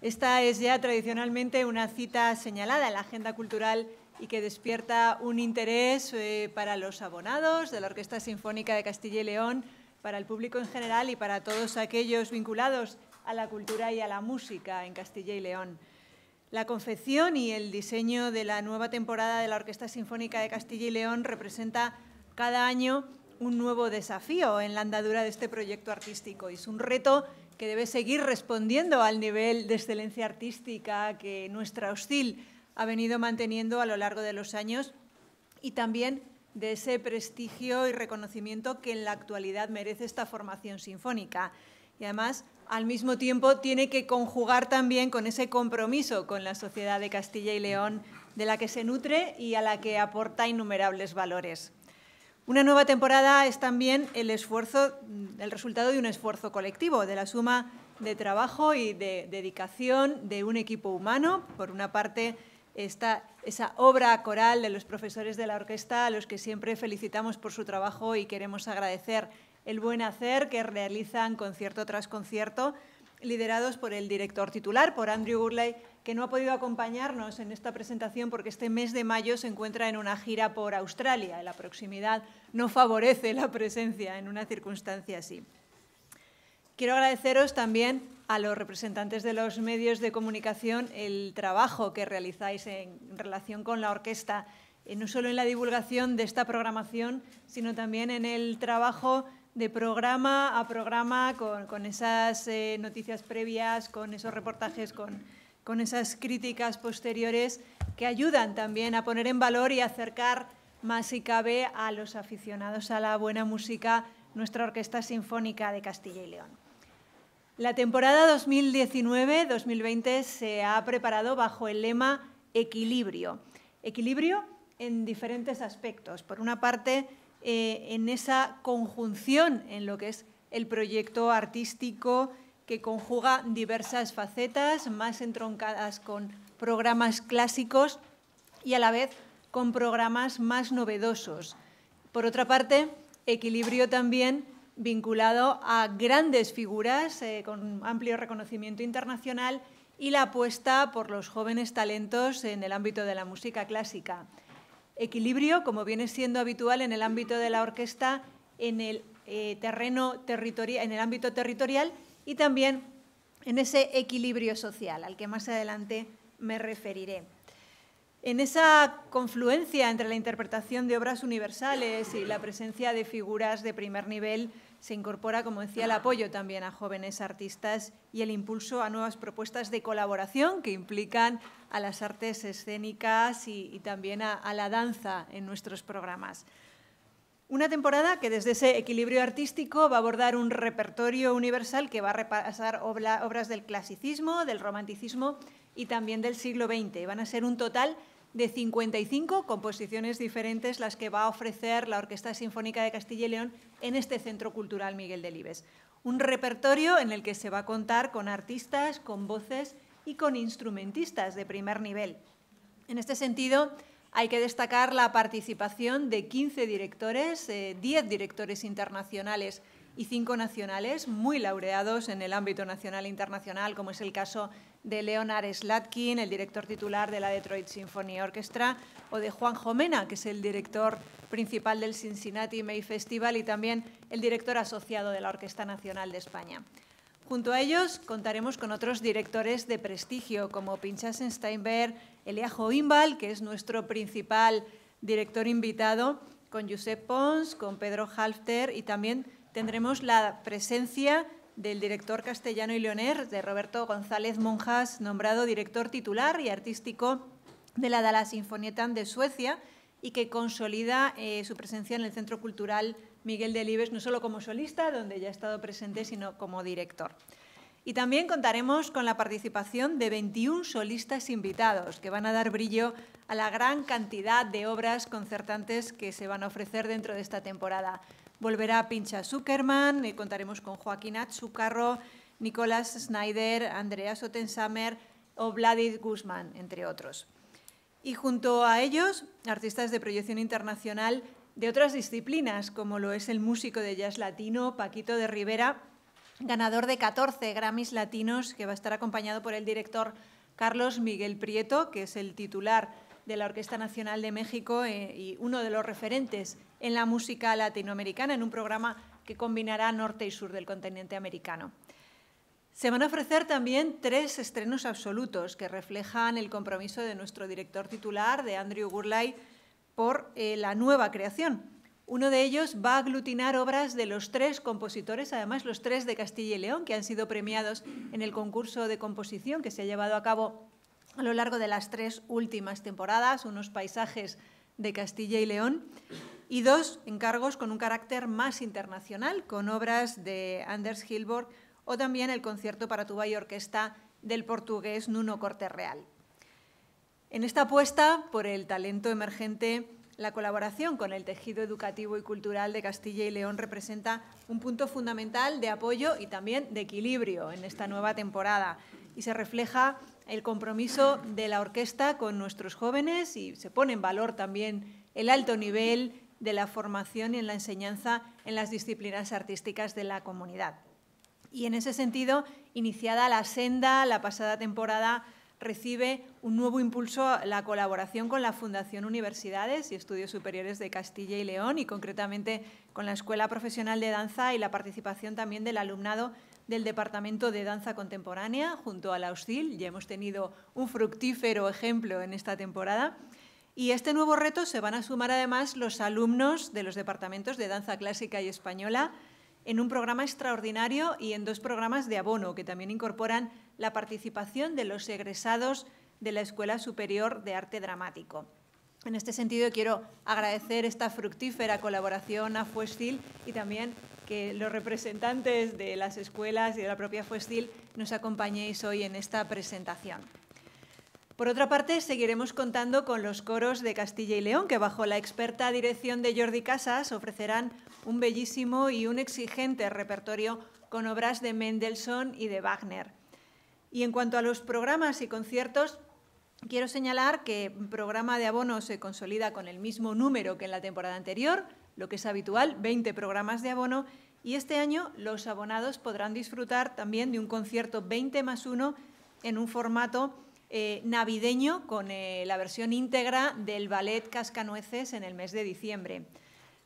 Esta es ya tradicionalmente una cita señalada en la agenda cultural y que despierta un interés eh, para los abonados de la Orquesta Sinfónica de Castilla y León, para el público en general y para todos aquellos vinculados a la cultura y a la música en Castilla y León. La confección y el diseño de la nueva temporada de la Orquesta Sinfónica de Castilla y León representa cada año un nuevo desafío en la andadura de este proyecto artístico y es un reto que debe seguir respondiendo al nivel de excelencia artística que nuestra hostil ha venido manteniendo a lo largo de los años y también de ese prestigio y reconocimiento que en la actualidad merece esta formación sinfónica. Y además, al mismo tiempo, tiene que conjugar también con ese compromiso con la sociedad de Castilla y León de la que se nutre y a la que aporta innumerables valores. Una nueva temporada es también el esfuerzo, mm, el resultado de un esfuerzo colectivo, de la suma de trabajo y de dedicación de un equipo humano. Por una parte, está esa obra coral de los profesores de la orquesta, a los que siempre felicitamos por su trabajo y queremos agradecer el buen hacer que realizan concierto tras concierto, liderados por el director titular, por Andrew Burley, que no ha podido acompañarnos en esta presentación porque este mes de mayo se encuentra en una gira por Australia. La proximidad no favorece la presencia en una circunstancia así. Quiero agradeceros también a los representantes de los medios de comunicación el trabajo que realizáis en relación con la orquesta, eh, no solo en la divulgación de esta programación, sino también en el trabajo de programa a programa, con, esas eh, noticias previas, con esos reportajes, con con esas críticas posteriores que ayudan también a poner en valor y acercar más si cabe a los aficionados a la buena música nuestra Orquesta Sinfónica de Castilla y León. La temporada 2019-2020 se ha preparado bajo el lema equilibrio. Equilibrio en diferentes aspectos. Por una parte, eh, en esa conjunción en lo que es el proyecto artístico, que conjuga diversas facetas, más entroncadas con programas clásicos y a la vez con programas más novedosos. Por otra parte, equilibrio también vinculado a grandes figuras eh, con amplio reconocimiento internacional y la apuesta por los jóvenes talentos en el ámbito de la música clásica. Equilibrio, como viene siendo habitual en el ámbito de la orquesta, en el, eh, terreno en el ámbito territorial y también en ese equilibrio social al que más adelante me referiré. En esa confluencia entre la interpretación de obras universales y la presencia de figuras de primer nivel se incorpora, como decía, el apoyo también a jóvenes artistas y el impulso a nuevas propuestas de colaboración que implican a las artes escénicas y, también a la danza en nuestros programas. Una temporada que desde ese equilibrio artístico va a abordar un repertorio universal que va a repasar obras del clasicismo, del romanticismo y también del siglo XX. Van a ser un total de 55 composiciones diferentes las que va a ofrecer la Orquesta Sinfónica de Castilla y León en este Centro Cultural Miguel de Un repertorio en el que se va a contar con artistas, con voces y con instrumentistas de primer nivel. En este sentido, hay que destacar la participación de 15 directores, 10 eh, directores internacionales y 5 nacionales, muy laureados en el ámbito nacional e internacional, como es el caso de Leonard Slatkin, el director titular de la Detroit Symphony Orchestra, o de Juan Jomena, que es el director principal del Cincinnati May Festival y también el director asociado de la Orquesta Nacional de España. Junto a ellos contaremos con otros directores de prestigio como Pinchas Steinberg, Elia Imbal, que es nuestro principal director invitado, con Josep Pons, con Pedro Halfter y también tendremos la presencia del director castellano y leonés, de Roberto González Monjas, nombrado director titular y artístico de la Dala Sinfonietan de Suecia y que consolida eh, su presencia en el Centro Cultural Miguel de Delibes, no solo como solista, donde ya ha estado presente, sino como director. Y también contaremos con la participación de 21 solistas invitados que van a dar brillo a la gran cantidad de obras concertantes que se van a ofrecer dentro de esta temporada. Volverá Pincha Zuckerman, contaremos con Joaquín Atsucarro, Nicolás Schneider, Andreas Sotensamer o Vladis Guzmán, entre otros. Y junto a ellos, artistas de proyección internacional de otras disciplinas, como lo es el músico de jazz latino Paquito de Rivera, ganador de 14 Grammys latinos, que va a estar acompañado por el director Carlos Miguel Prieto, que es el titular de la Orquesta Nacional de México eh, y uno de los referentes en la música latinoamericana, en un programa que combinará norte y sur del continente americano. Se van a ofrecer también tres estrenos absolutos que reflejan el compromiso de nuestro director titular, de Andrew Gurley, por eh, la nueva creación. Uno de ellos va a aglutinar obras de los tres compositores, además los tres de Castilla y León, que han sido premiados en el concurso de composición que se ha llevado a cabo a lo largo de las tres últimas temporadas, unos paisajes de Castilla y León, y dos encargos con un carácter más internacional, con obras de Anders Hilborg o también el concierto para tuba y orquesta del portugués Nuno Corte Real. En esta apuesta por el talento emergente, la colaboración con el tejido educativo y cultural de Castilla y León representa un punto fundamental de apoyo y también de equilibrio en esta nueva temporada y se refleja el compromiso de la orquesta con nuestros jóvenes y se pone en valor también el alto nivel de la formación y en la enseñanza en las disciplinas artísticas de la comunidad. Y en ese sentido, iniciada la senda la pasada temporada recibe un nuevo impulso la colaboración con la Fundación Universidades y Estudios Superiores de Castilla y León y concretamente con la Escuela Profesional de Danza y la participación también del alumnado del Departamento de Danza Contemporánea junto a la hostil Ya hemos tenido un fructífero ejemplo en esta temporada. Y a este nuevo reto se van a sumar además los alumnos de los departamentos de Danza Clásica y Española en un programa extraordinario y en dos programas de abono que también incorporan la participación de los egresados de la Escuela Superior de Arte Dramático. En este sentido, quiero agradecer esta fructífera colaboración a Fuestil y también que los representantes de las escuelas y de la propia Fuestil nos acompañéis hoy en esta presentación. Por otra parte, seguiremos contando con los coros de Castilla y León, que bajo la experta dirección de Jordi Casas ofrecerán un bellísimo y un exigente repertorio con obras de Mendelssohn y de Wagner. Y en cuanto a los programas y conciertos, quiero señalar que el programa de abono se consolida con el mismo número que en la temporada anterior, lo que es habitual, 20 programas de abono, y este año los abonados podrán disfrutar también de un concierto 20 más 1 en un formato eh, navideño con eh, la versión íntegra del ballet Cascanueces en el mes de diciembre.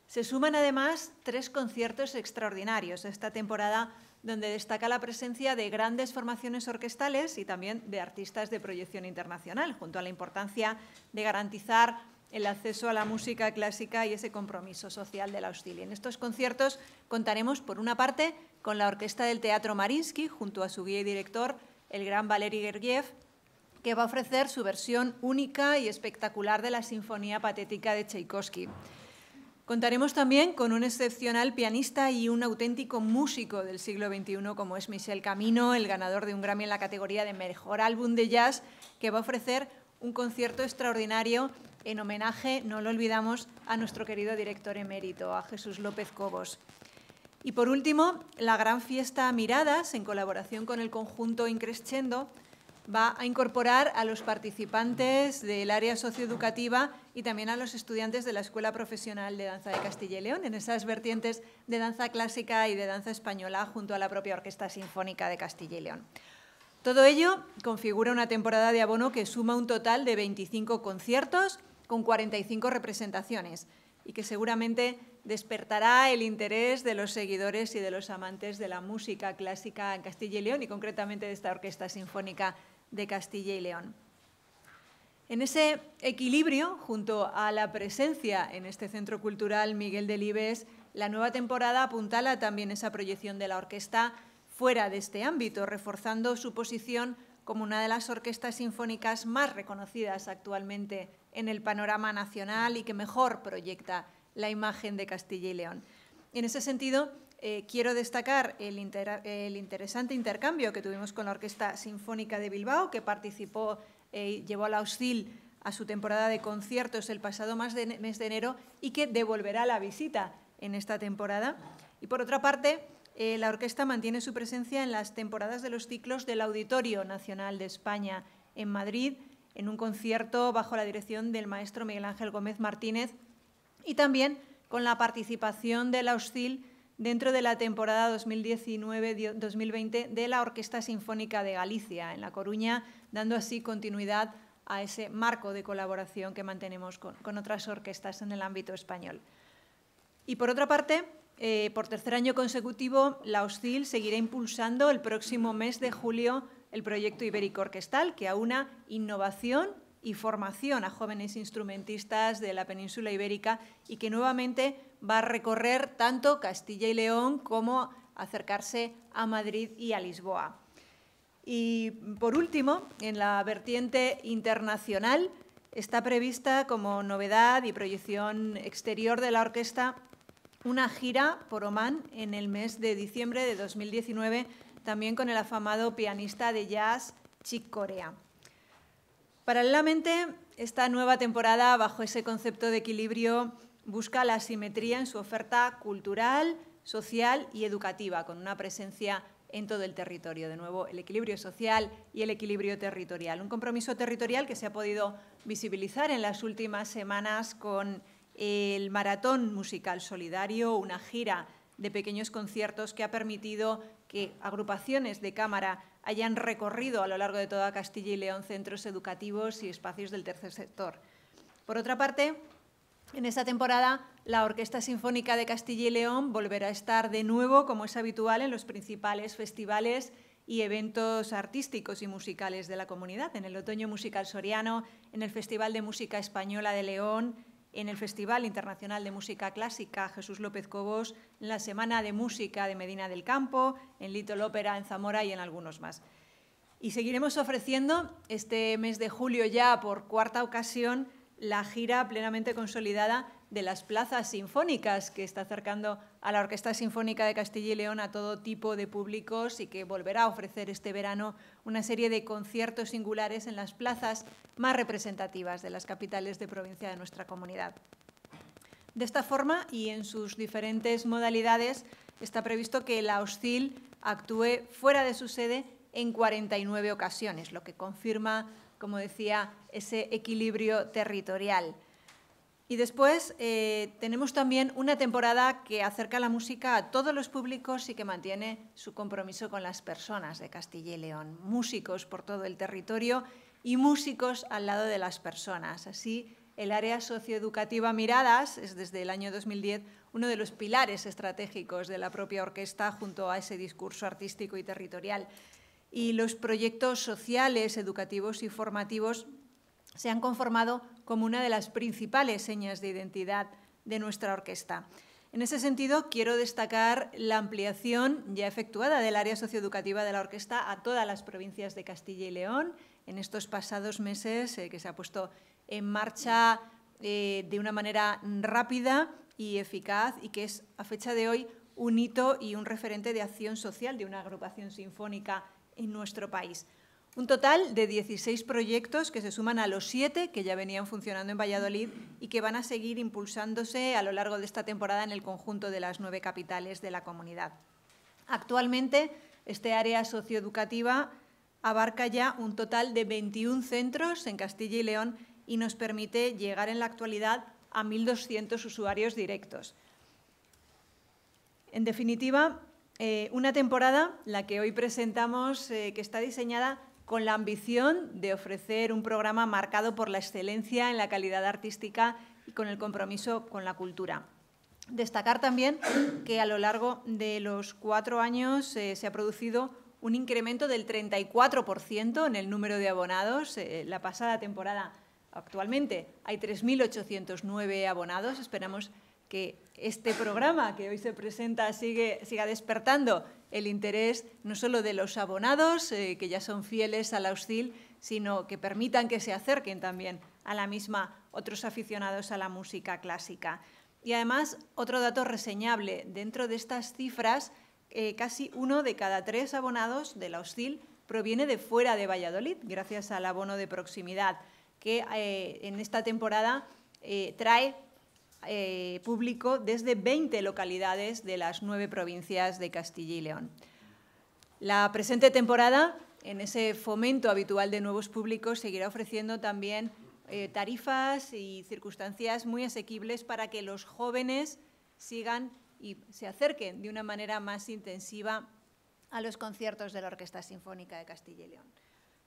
Se suman además tres conciertos extraordinarios esta temporada donde destaca la presencia de grandes formaciones orquestales y también de artistas de proyección internacional, junto a la importancia de garantizar el acceso a la música clásica y ese compromiso social de la hostilia. En estos conciertos contaremos, por una parte, con la Orquesta del Teatro Marinsky, junto a su guía y director, el gran Valery Gergiev, que va a ofrecer su versión única y espectacular de la Sinfonía Patética de Tchaikovsky. Contaremos también con un excepcional pianista y un auténtico músico del siglo XXI como es Michel Camino, el ganador de un Grammy en la categoría de Mejor Álbum de Jazz, que va a ofrecer un concierto extraordinario en homenaje, no lo olvidamos, a nuestro querido director emérito, a Jesús López Cobos. Y por último, la gran fiesta Miradas, en colaboración con el conjunto Increscendo, va a incorporar a los participantes del área socioeducativa y también a los estudiantes de la Escuela Profesional de Danza de Castilla y León, en esas vertientes de danza clásica y de danza española junto a la propia Orquesta Sinfónica de Castilla y León. Todo ello configura una temporada de abono que suma un total de 25 conciertos con 45 representaciones y que seguramente despertará el interés de los seguidores y de los amantes de la música clásica en Castilla y León y concretamente de esta Orquesta Sinfónica de Castilla y León. En ese equilibrio, junto a la presencia en este Centro Cultural Miguel Delibes, la nueva temporada apuntala también esa proyección de la orquesta fuera de este ámbito, reforzando su posición como una de las orquestas sinfónicas más reconocidas actualmente en el panorama nacional y que mejor proyecta la imagen de Castilla y León. En ese sentido, eh, quiero destacar el, el, interesante intercambio que tuvimos con la Orquesta Sinfónica de Bilbao, que participó eh, llevó a la a su temporada de conciertos el pasado mes de enero y que devolverá la visita en esta temporada. Y por otra parte, eh, la orquesta mantiene su presencia en las temporadas de los ciclos del Auditorio Nacional de España en Madrid, en un concierto bajo la dirección del maestro Miguel Ángel Gómez Martínez y también con la participación de la dentro de la temporada 2019-2020 de la Orquesta Sinfónica de Galicia en La Coruña, dando así continuidad a ese marco de colaboración que mantenemos con, otras orquestas en el ámbito español. Y por otra parte, eh, por tercer año consecutivo, la OSCIL seguirá impulsando el próximo mes de julio el proyecto ibérico orquestal, que una innovación y formación a jóvenes instrumentistas de la península ibérica y que nuevamente va a recorrer tanto Castilla y León como acercarse a Madrid y a Lisboa. Y por último, en la vertiente internacional está prevista como novedad y proyección exterior de la orquesta una gira por Omán en el mes de diciembre de 2019, también con el afamado pianista de jazz Chick Corea. Paralelamente, esta nueva temporada, bajo ese concepto de equilibrio, busca la simetría en su oferta cultural, social y educativa, con una presencia en todo el territorio. De nuevo, el equilibrio social y el equilibrio territorial. Un compromiso territorial que se ha podido visibilizar en las últimas semanas con el Maratón Musical Solidario, una gira de pequeños conciertos que ha permitido que agrupaciones de cámara hayan recorrido a lo largo de toda Castilla y León centros educativos y espacios del tercer sector. Por otra parte, en esta temporada, la Orquesta Sinfónica de Castilla y León volverá a estar de nuevo, como es habitual, en los principales festivales y eventos artísticos y musicales de la comunidad, en el Otoño Musical Soriano, en el Festival de Música Española de León, en el Festival Internacional de Música Clásica Jesús López Cobos, en la Semana de Música de Medina del Campo, en Little Opera, en Zamora y en algunos más. Y seguiremos ofreciendo este mes de julio ya por cuarta ocasión la gira plenamente consolidada de las plazas sinfónicas que está acercando a la Orquesta Sinfónica de Castilla y León a todo tipo de públicos y que volverá a ofrecer este verano una serie de conciertos singulares en las plazas más representativas de las capitales de provincia de nuestra comunidad. De esta forma y en sus diferentes modalidades está previsto que la OSCIL actúe fuera de su sede en 49 ocasiones, lo que confirma, como decía, ese equilibrio territorial. Y después eh, tenemos también una temporada que acerca la música a todos los públicos y que mantiene su compromiso con las personas de Castilla y León, músicos por todo el territorio y músicos al lado de las personas. Así, el área socioeducativa Miradas es desde el año 2010 uno de los pilares estratégicos de la propia orquesta junto a ese discurso artístico y territorial. Y los proyectos sociales, educativos y formativos se han conformado como una de las principales señas de identidad de nuestra orquesta. En ese sentido, quiero destacar la ampliación ya efectuada del área socioeducativa de la orquesta a todas las provincias de Castilla y León en estos pasados meses, eh, que se ha puesto en marcha eh, de una manera rápida y eficaz y que es a fecha de hoy un hito y un referente de acción social de una agrupación sinfónica en nuestro país. Un total de 16 proyectos que se suman a los 7 que ya venían funcionando en Valladolid y que van a seguir impulsándose a lo largo de esta temporada en el conjunto de las nueve capitales de la comunidad. Actualmente, este área socioeducativa abarca ya un total de 21 centros en Castilla y León y nos permite llegar en la actualidad a 1.200 usuarios directos. En definitiva, eh, una temporada, la que hoy presentamos, eh, que está diseñada con la ambición de ofrecer un programa marcado por la excelencia en la calidad artística y con el compromiso con la cultura. Destacar también que a lo largo de los cuatro años eh, se ha producido un incremento del 34% en el número de abonados. Eh, la pasada temporada, actualmente, hay 3.809 abonados. Esperamos que este programa que hoy se presenta siga despertando el interés no solo de los abonados, eh, que ya son fieles a la hostil, sino que permitan que se acerquen también a la misma otros aficionados a la música clásica. Y además, otro dato reseñable, dentro de estas cifras, eh, casi uno de cada tres abonados de la hostil proviene de fuera de Valladolid, gracias al abono de proximidad, que eh, en esta temporada trae eh, público desde 20 localidades de las nueve provincias de Castilla y León. La presente temporada, en ese fomento habitual de nuevos públicos, seguirá ofreciendo también eh, tarifas y circunstancias muy asequibles para que los jóvenes sigan y se acerquen de una manera más intensiva a los conciertos de la Orquesta Sinfónica de Castilla y León.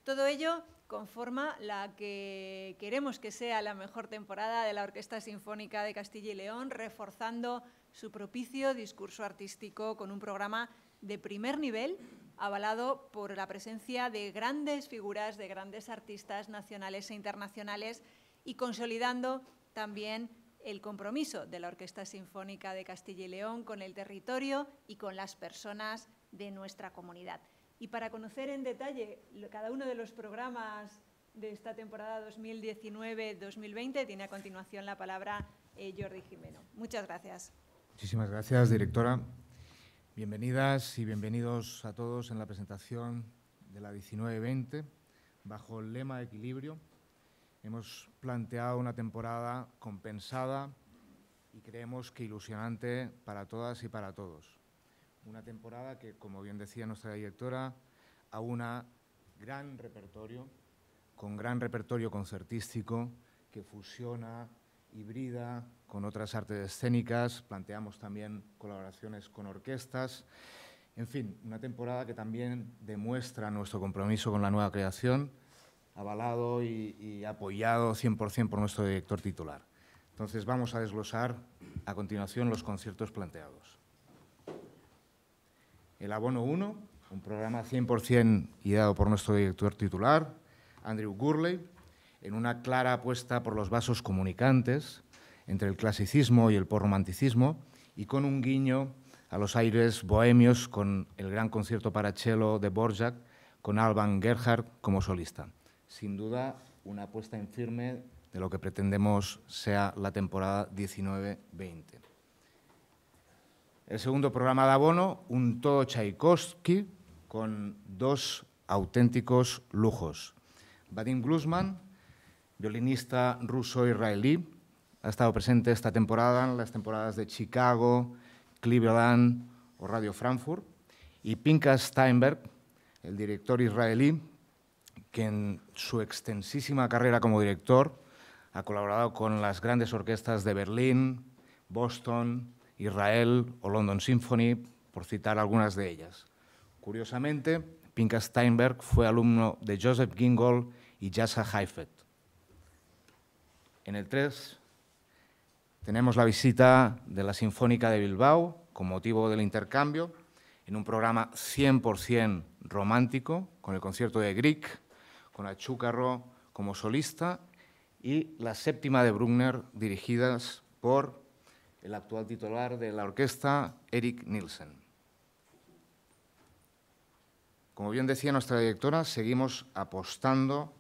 Todo ello conforma la que queremos que sea la mejor temporada de la Orquesta Sinfónica de Castilla y León, reforzando su propicio discurso artístico con un programa de primer nivel, avalado por la presencia de grandes figuras, de grandes artistas nacionales e internacionales, y consolidando también el compromiso de la Orquesta Sinfónica de Castilla y León con el territorio y con las personas de nuestra comunidad. Y para conocer en detalle cada uno de los programas de esta temporada 2019-2020, tiene a continuación la palabra eh, Jordi Jimeno. Muchas gracias. Muchísimas gracias, directora. Bienvenidas y bienvenidos a todos en la presentación de la 19-20 bajo el lema Equilibrio. Hemos planteado una temporada compensada y creemos que ilusionante para todas y para todos. Una temporada que, como bien decía nuestra directora, a aúna gran repertorio, con gran repertorio concertístico, que fusiona, hibrida con otras artes escénicas, planteamos también colaboraciones con orquestas. En fin, una temporada que también demuestra nuestro compromiso con la nueva creación, avalado y, y apoyado 100% por nuestro director titular. Entonces vamos a desglosar a continuación los conciertos planteados. El Abono 1, un programa 100% ideado por nuestro director titular, Andrew Gurley, en una clara apuesta por los vasos comunicantes entre el clasicismo y el porromanticismo y con un guiño a los aires bohemios con el gran concierto para cello de Borjak con Alban Gerhard como solista. Sin duda, una apuesta en firme de lo que pretendemos sea la temporada 19-20. El segundo programa de abono, un todo Tchaikovsky con dos auténticos lujos. Vadim Glusman, violinista ruso-israelí, ha estado presente esta temporada en las temporadas de Chicago, Cleveland o Radio Frankfurt. Y Pinka Steinberg, el director israelí, que en su extensísima carrera como director ha colaborado con las grandes orquestas de Berlín, Boston, Israel o London Symphony, por citar algunas de ellas. Curiosamente, Pinka Steinberg fue alumno de Joseph Gingold y Jasa Heifetz. En el 3 tenemos la visita de la Sinfónica de Bilbao con motivo del intercambio en un programa 100% romántico con el concierto de Grieg, con Achúcarro como solista y la séptima de Bruckner dirigidas por el actual titular de la orquesta, Eric Nielsen. Como bien decía nuestra directora, seguimos apostando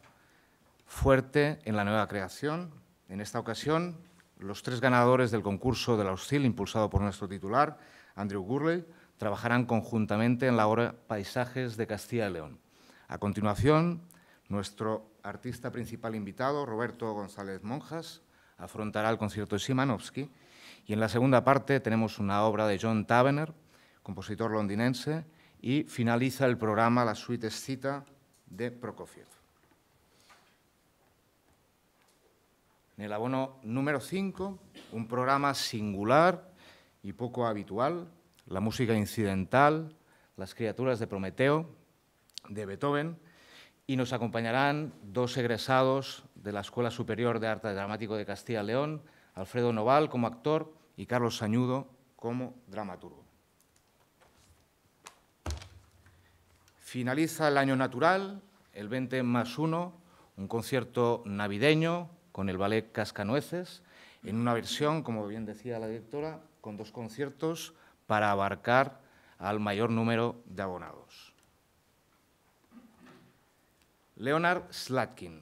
fuerte en la nueva creación. En esta ocasión, los tres ganadores del concurso de la Hostil, impulsado por nuestro titular, Andrew Gurley, trabajarán conjuntamente en la obra Paisajes de Castilla y León. A continuación, nuestro artista principal invitado, Roberto González Monjas, afrontará el concierto de Simanovsky y en la segunda parte tenemos una obra de John Tavener, compositor londinense, y finaliza el programa la suite escita de Prokofiev. En el abono número 5, un programa singular y poco habitual, la música incidental, las criaturas de Prometeo, de Beethoven, y nos acompañarán dos egresados de la Escuela Superior de Arte Dramático de Castilla y León, Alfredo Noval como actor y Carlos Sañudo como dramaturgo. Finaliza el año natural, el 20 más 1, un concierto navideño con el ballet Cascanueces, en una versión, como bien decía la directora, con dos conciertos para abarcar al mayor número de abonados. Leonard Slatkin,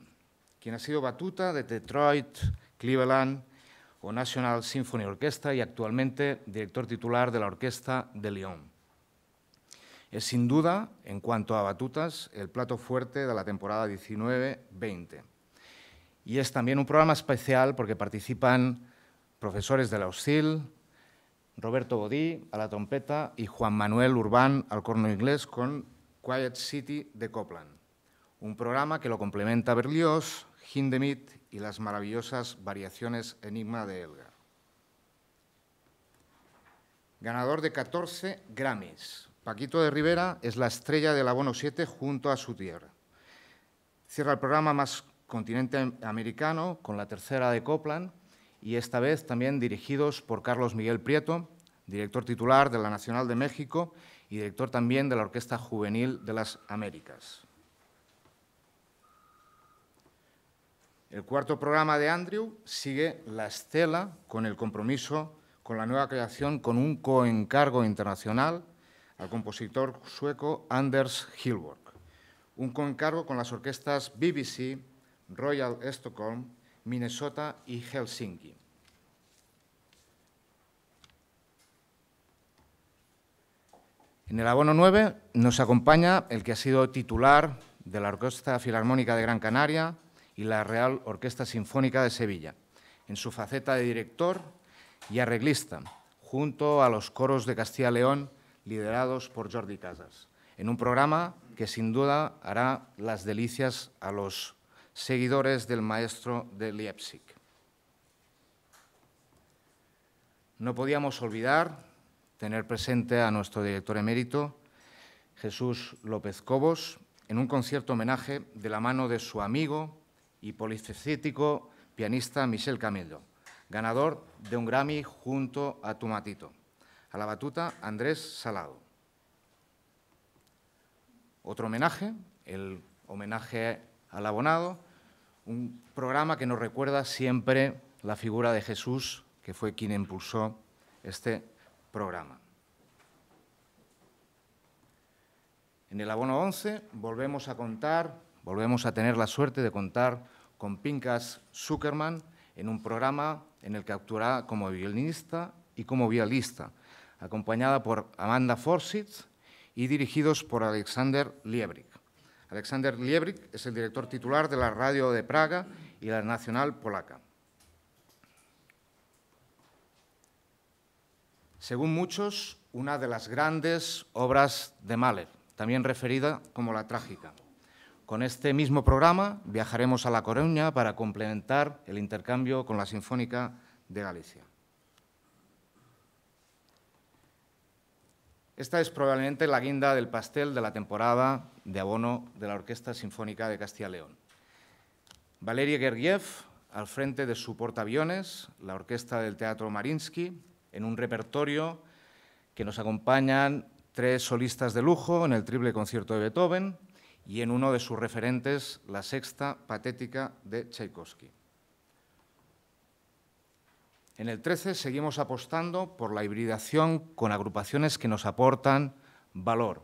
quien ha sido batuta de Detroit, Cleveland con National Symphony Orchestra y actualmente director titular de la Orquesta de Lyon. Es sin duda, en cuanto a batutas, el plato fuerte de la temporada 19-20. Y es también un programa especial porque participan profesores de la hostil Roberto Bodí, a la trompeta y Juan Manuel Urbán al corno inglés con Quiet City de Copland. Un programa que lo complementa Berlioz, Hindemith y las maravillosas variaciones Enigma de Elga. Ganador de 14 Grammys, Paquito de Rivera es la estrella del Abono 7 junto a su tierra. Cierra el programa más continente americano con la tercera de Copland y esta vez también dirigidos por Carlos Miguel Prieto, director titular de la Nacional de México y director también de la Orquesta Juvenil de las Américas. El cuarto programa de Andrew sigue la estela con el compromiso con la nueva creación con un coencargo internacional al compositor sueco Anders Hillborg, Un coencargo con las orquestas BBC, Royal Stockholm, Minnesota y Helsinki. En el abono 9 nos acompaña el que ha sido titular de la Orquesta Filarmónica de Gran Canaria, y la Real Orquesta Sinfónica de Sevilla, en su faceta de director y arreglista, junto a los coros de Castilla León liderados por Jordi Casas, en un programa que sin duda hará las delicias a los seguidores del maestro de Leipzig. No podíamos olvidar tener presente a nuestro director emérito, Jesús López Cobos, en un concierto homenaje de la mano de su amigo y polifacético pianista Michel Camilo, ganador de un Grammy junto a Tumatito. A la batuta, Andrés Salado. Otro homenaje, el homenaje al abonado, un programa que nos recuerda siempre la figura de Jesús, que fue quien impulsó este programa. En el abono 11 volvemos a contar, volvemos a tener la suerte de contar con Pinkas Zuckerman en un programa en el que actuará como violinista y como violista, acompañada por Amanda Forsyth y dirigidos por Alexander Liebrich. Alexander Liebrich es el director titular de la radio de Praga y la nacional polaca. Según muchos, una de las grandes obras de Mahler, también referida como la trágica. Con este mismo programa viajaremos a La Coruña para complementar el intercambio con la Sinfónica de Galicia. Esta es probablemente la guinda del pastel de la temporada de abono de la Orquesta Sinfónica de Castilla y León. Valeria Gergiev, al frente de su portaaviones, la Orquesta del Teatro Marinsky, en un repertorio que nos acompañan tres solistas de lujo en el triple concierto de Beethoven, y en uno de sus referentes, la sexta patética de Tchaikovsky. En el 13 seguimos apostando por la hibridación con agrupaciones que nos aportan valor.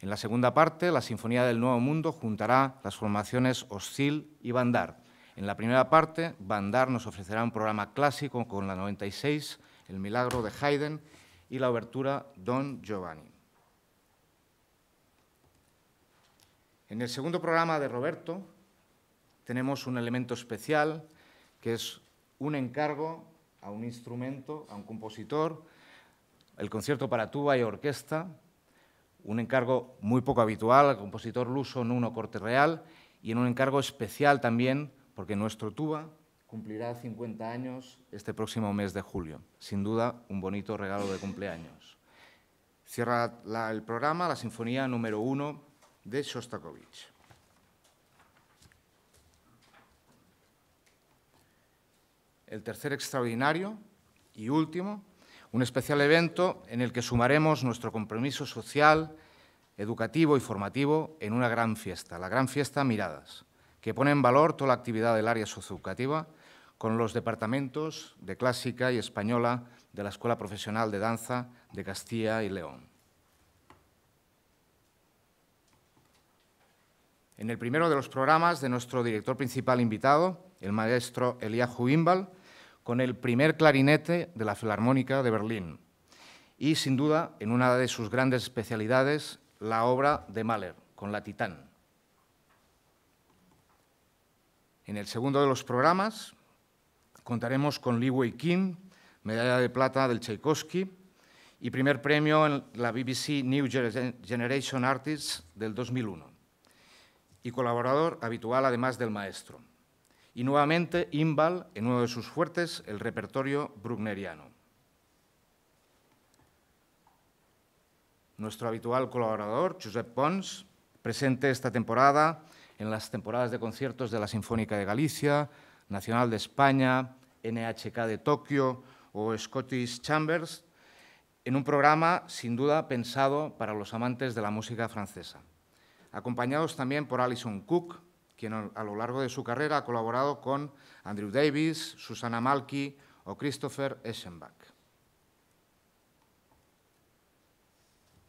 En la segunda parte, la Sinfonía del Nuevo Mundo juntará las formaciones Hostil y Bandar. En la primera parte, Bandar nos ofrecerá un programa clásico con la 96, El Milagro de Haydn y la obertura Don Giovanni. En el segundo programa de Roberto tenemos un elemento especial que es un encargo a un instrumento, a un compositor, el concierto para tuba y orquesta, un encargo muy poco habitual al compositor luso Nuno Corte Real y en un encargo especial también porque nuestro tuba cumplirá 50 años este próximo mes de julio. Sin duda, un bonito regalo de cumpleaños. Cierra el programa la Sinfonía número 1 de Shostakovich. El tercer extraordinario y último, un especial evento en el que sumaremos nuestro compromiso social, educativo y formativo en una gran fiesta, la gran fiesta Miradas, que pone en valor toda la actividad del área socioeducativa con los departamentos de clásica y española de la Escuela Profesional de Danza de Castilla y León. En el primero de los programas de nuestro director principal invitado, el maestro Eliahu Imbal, con el primer clarinete de la Filarmónica de Berlín y, sin duda, en una de sus grandes especialidades, la obra de Mahler, con la Titán. En el segundo de los programas contaremos con Lee Wei Kim, medalla de plata del Tchaikovsky y primer premio en la BBC New Generation Artists del 2001 y colaborador habitual además del maestro. Y nuevamente Imbal en uno de sus fuertes, el repertorio brugneriano. Nuestro habitual colaborador, Josep Pons, presente esta temporada en las temporadas de conciertos de la Sinfónica de Galicia, Nacional de España, NHK de Tokio o Scottish Chambers, en un programa sin duda pensado para los amantes de la música francesa acompañados también por Alison Cook, quien a lo largo de su carrera ha colaborado con Andrew Davis, Susana Malky o Christopher Eschenbach.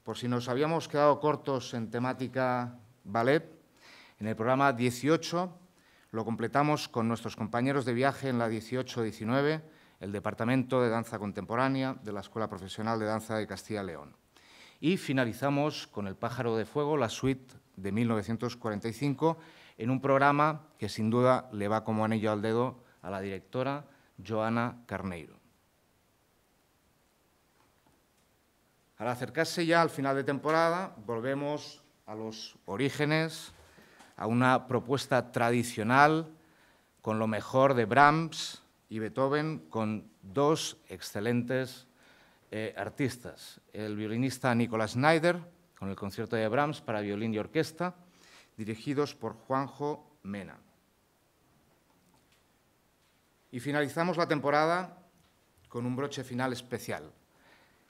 Por si nos habíamos quedado cortos en temática ballet, en el programa 18 lo completamos con nuestros compañeros de viaje en la 18-19, el Departamento de Danza Contemporánea de la Escuela Profesional de Danza de Castilla León. Y finalizamos con El pájaro de fuego, la suite de 1945 en un programa que sin duda le va como anillo al dedo a la directora Joana Carneiro. Al acercarse ya al final de temporada, volvemos a los orígenes, a una propuesta tradicional con lo mejor de Brahms y Beethoven, con dos excelentes eh, artistas, el violinista Nicolas Schneider, con el concierto de Brahms para violín y orquesta, dirigidos por Juanjo Mena. Y finalizamos la temporada con un broche final especial,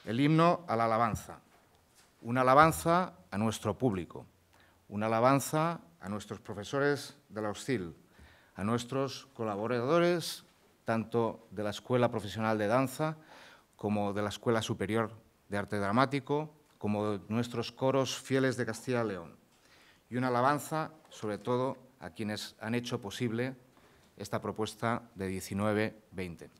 el himno a la alabanza, una alabanza a nuestro público, una alabanza a nuestros profesores de la hostil, a nuestros colaboradores, tanto de la Escuela Profesional de Danza como de la Escuela Superior de Arte Dramático, como nuestros coros fieles de Castilla y León, y una alabanza, sobre todo, a quienes han hecho posible esta propuesta de 19-20.